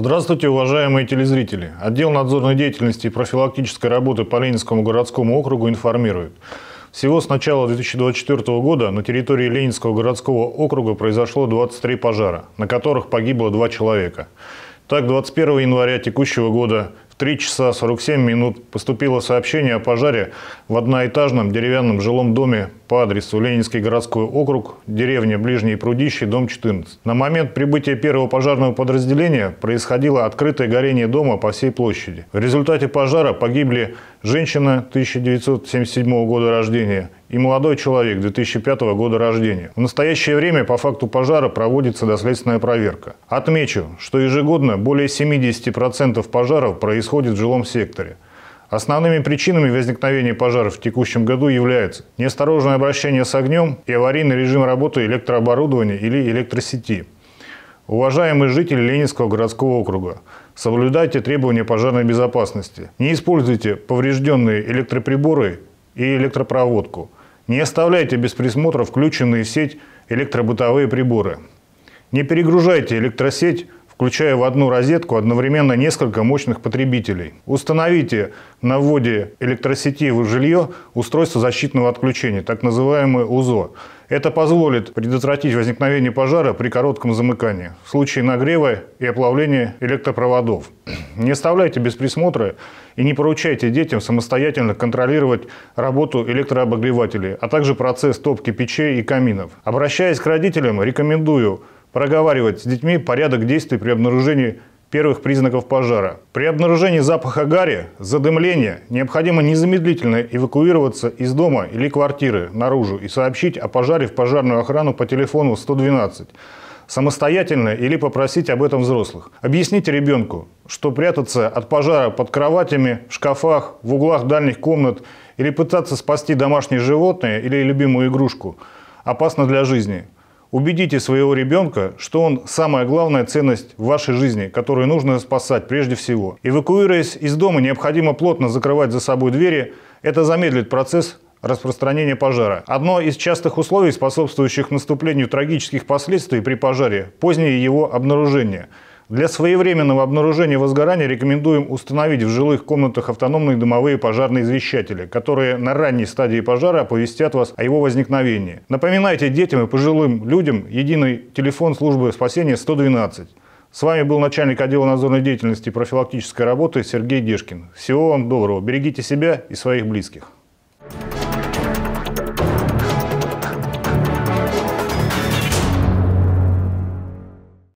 Здравствуйте, уважаемые телезрители. Отдел надзорной деятельности и профилактической работы по Ленинскому городскому округу информирует. Всего с начала 2024 года на территории Ленинского городского округа произошло 23 пожара, на которых погибло 2 человека. Так, 21 января текущего года в 3 часа 47 минут поступило сообщение о пожаре в одноэтажном деревянном жилом доме по адресу Ленинский городской округ, деревня Ближние Прудищи, дом 14. На момент прибытия первого пожарного подразделения происходило открытое горение дома по всей площади. В результате пожара погибли женщина 1977 года рождения и молодой человек 2005 года рождения. В настоящее время по факту пожара проводится доследственная проверка. Отмечу, что ежегодно более 70% пожаров происходит в жилом секторе – Основными причинами возникновения пожаров в текущем году являются неосторожное обращение с огнем и аварийный режим работы электрооборудования или электросети. Уважаемые жители Ленинского городского округа, соблюдайте требования пожарной безопасности. Не используйте поврежденные электроприборы и электропроводку. Не оставляйте без присмотра включенные в сеть электробытовые приборы. Не перегружайте электросеть включая в одну розетку одновременно несколько мощных потребителей. Установите на вводе электросети в жилье устройство защитного отключения, так называемое УЗО. Это позволит предотвратить возникновение пожара при коротком замыкании, в случае нагрева и оплавления электропроводов. Не оставляйте без присмотра и не поручайте детям самостоятельно контролировать работу электрообогревателей, а также процесс топки печей и каминов. Обращаясь к родителям, рекомендую – проговаривать с детьми порядок действий при обнаружении первых признаков пожара. При обнаружении запаха гари, задымления, необходимо незамедлительно эвакуироваться из дома или квартиры наружу и сообщить о пожаре в пожарную охрану по телефону 112 самостоятельно или попросить об этом взрослых. Объясните ребенку, что прятаться от пожара под кроватями, в шкафах, в углах дальних комнат или пытаться спасти домашнее животное или любимую игрушку опасно для жизни. Убедите своего ребенка, что он самая главная ценность в вашей жизни, которую нужно спасать прежде всего. Эвакуируясь из дома, необходимо плотно закрывать за собой двери. Это замедлит процесс распространения пожара. Одно из частых условий, способствующих наступлению трагических последствий при пожаре – позднее его обнаружение – для своевременного обнаружения возгорания рекомендуем установить в жилых комнатах автономные дымовые пожарные извещатели, которые на ранней стадии пожара оповестят вас о его возникновении. Напоминайте детям и пожилым людям единый телефон службы спасения 112. С вами был начальник отдела надзорной деятельности и профилактической работы Сергей Дешкин. Всего вам доброго. Берегите себя и своих близких.